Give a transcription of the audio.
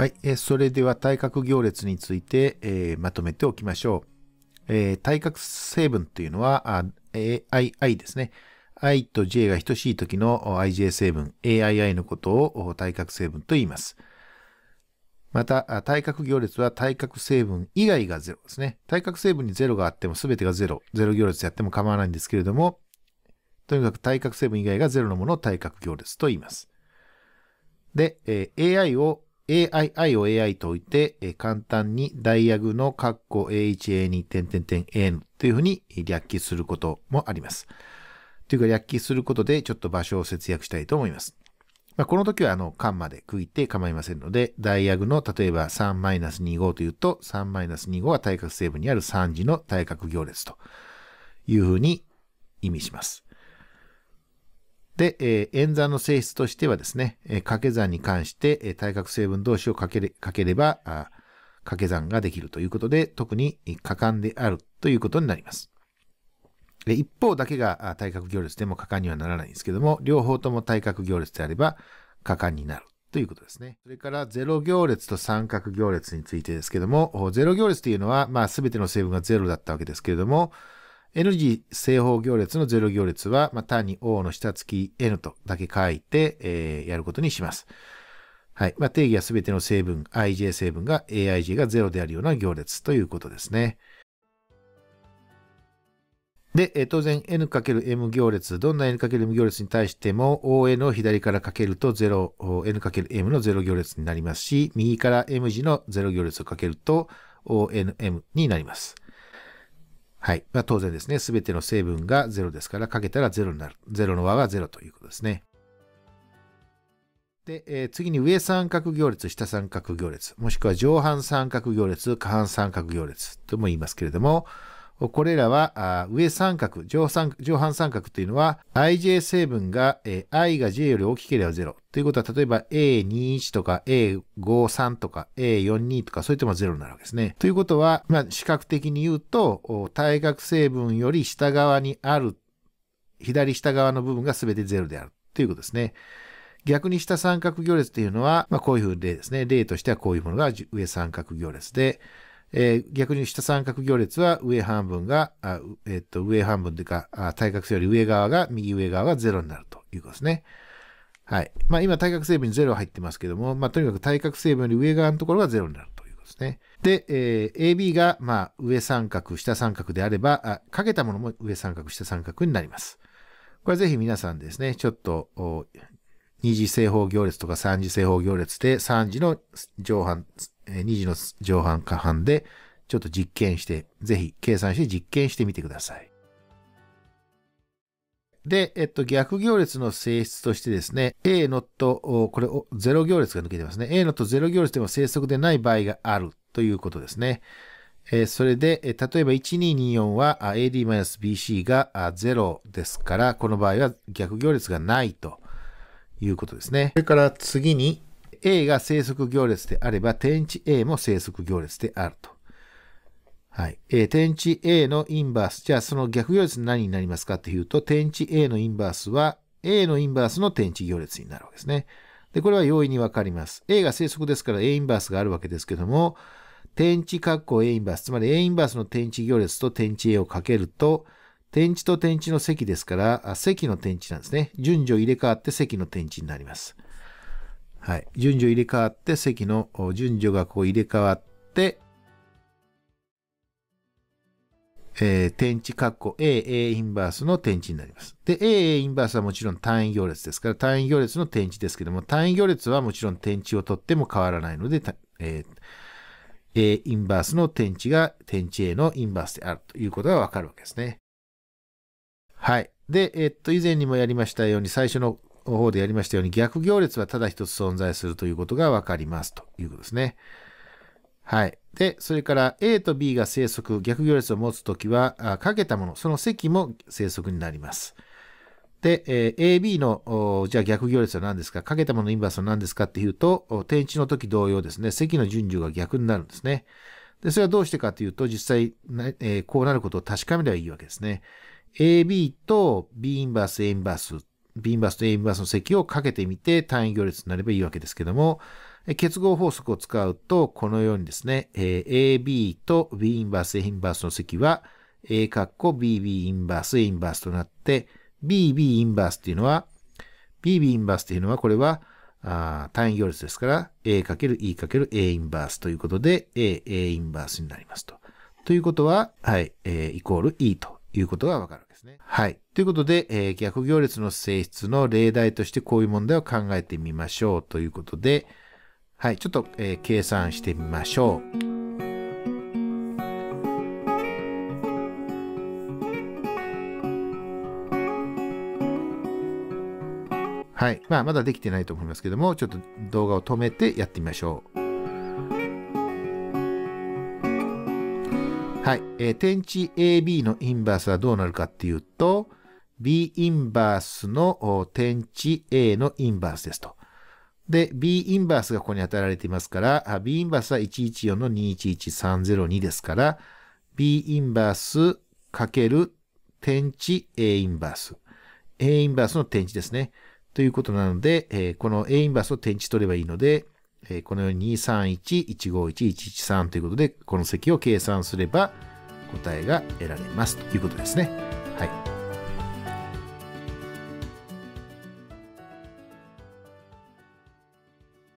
はい、えそれでは対角行列について、えまとめておきましょう。え対角成分というのは、AII ですね。i と j が等しい時の ij 成分 aii のことを対角成分と言います。また、対角行列は対角成分以外が0ですね。対角成分に0があっても全てが0。0行列やっても構わないんですけれども、とにかく対角成分以外が0のものを対角行列と言います。で、え AI を AII を AI と置いて、え簡単にダイアグの括弧 A1A2 点点点 n というふうに略記することもあります。というか略記することでちょっと場所を節約したいと思います。まあ、この時はあの、間まで区切って構いませんので、ダイアグの例えば3-25というと、3-25は対角成分にある3次の対角行列というふうに意味します。で、え演算の性質としてはですね、え掛け算に関して、え対角成分同士をかけれかければあ、掛け算ができるということで、特に果敢であるということになります。一方だけが対角行列でも果敢にはならないんですけども、両方とも対角行列であれば果敢になるということですね。それから0行列と三角行列についてですけども、0行列というのは、まあ全ての成分が0だったわけですけれども、NG 正方行列の0行列は、まあ、単に O の下付き N とだけ書いて、えー、やることにします。はい。まあ、定義はすべての成分、ij 成分が aij が0であるような行列ということですね。で、えー、当然 n×m 行列、どんな n×m 行列に対しても on を左からかけると 0n×m の0行列になりますし、右から m 字の0行列をかけると onm になります。はい。まあ、当然ですね、すべての成分が0ですから、かけたら0になる。0の和が0ということですね。で、えー、次に上三角行列、下三角行列、もしくは上半三角行列、下半三角行列とも言いますけれども、これらは上三角上三、上半三角というのは ij 成分が、えー、i が j より大きければ0。ということは、例えば A21 とか A53 とか A42 とか、そういったも0になるわけですね。ということは、まあ、視覚的に言うと、対角成分より下側にある、左下側の部分が全て0であるということですね。逆にした三角行列というのは、まあ、こういう例ですね。例としてはこういうものが上三角行列で、えー、逆に下三角行列は上半分が、あえっ、と、上半分というか、あ対角線より上側が、右上側が0になるということですね。はい。まあ今、対角成分に0入ってますけども、まあとにかく対角成分より上側のところが0になるということですね。で、えー、AB が、まあ上三角、下三角であれば、あかけたものも上三角、下三角になります。これぜひ皆さんですね、ちょっと、二次正方行列とか三次正方行列で、三次の上半、2時の上半下半でちょっと実験して、ぜひ計算して実験してみてください。で、えっと、逆行列の性質としてですね、A のと、これ、0行列が抜けてますね。A のと0行列でも正則でない場合があるということですね。えー、それで、え例えば1224は AD-BC が0ですから、この場合は逆行列がないということですね。それから次に、A が生息行列であれば、点値 A も生息行列であると。はい。えー、点値 A のインバース。じゃあ、その逆行列何になりますかっていうと、点値 A のインバースは、A のインバースの点値行列になるわけですね。で、これは容易にわかります。A が生息ですから A インバースがあるわけですけども、点値括弧 A インバース、つまり A インバースの点値行列と点値 A をかけると、点値と点値の積ですから、積の点値なんですね。順序入れ替わって積の点値になります。はい。順序入れ替わって、席の順序がこう入れ替わって、えー、点値括弧 A、A インバースの点値になります。で、A、A インバースはもちろん単位行列ですから、単位行列の点値ですけども、単位行列はもちろん点値を取っても変わらないので、えー、A インバースの点値が点値 A のインバースであるということがわかるわけですね。はい。で、えっと、以前にもやりましたように、最初の方でやりましたように逆行列はただ一つ存在するということがわかりますということですね。はい。で、それから A と B が生息、逆行列を持つときは、かけたもの、その積も生息になります。で、え AB の、じゃあ逆行列は何ですかかけたものインバースは何ですかっていうと、点地の時同様ですね、積の順序が逆になるんですね。で、それはどうしてかというと、実際、えこうなることを確かめればいいわけですね。AB と B インバース、A インバース B インバースと A インバースの積をかけてみて単位行列になればいいわけですけども、結合法則を使うと、このようにですね、AB と B インバース A インバースの積は、A カッコ BB インバース A インバースとなって、BB インバースっていうのは、BB インバースっていうのは、これは、あ単位行列ですから、A かける E かける A インバースということで、A、A インバースになりますと。ということは、はい、えイコール E ということがわかるわけですね。はい。ということで、えー、逆行列の性質の例題としてこういう問題を考えてみましょうということで、はい、ちょっと、えー、計算してみましょう。はい。まあ、まだできてないと思いますけども、ちょっと動画を止めてやってみましょう。はい。えー、点値 AB のインバースはどうなるかっていうと、B インバースの点値 A のインバースですと。で、B インバースがここに与えられていますから、B インバースは114の211302ですから、B インバースかける点値 A インバース。A インバースの点値ですね。ということなので、この A インバースを点値取ればいいので、このように231、151、113ということで、この積を計算すれば答えが得られますということですね。はい。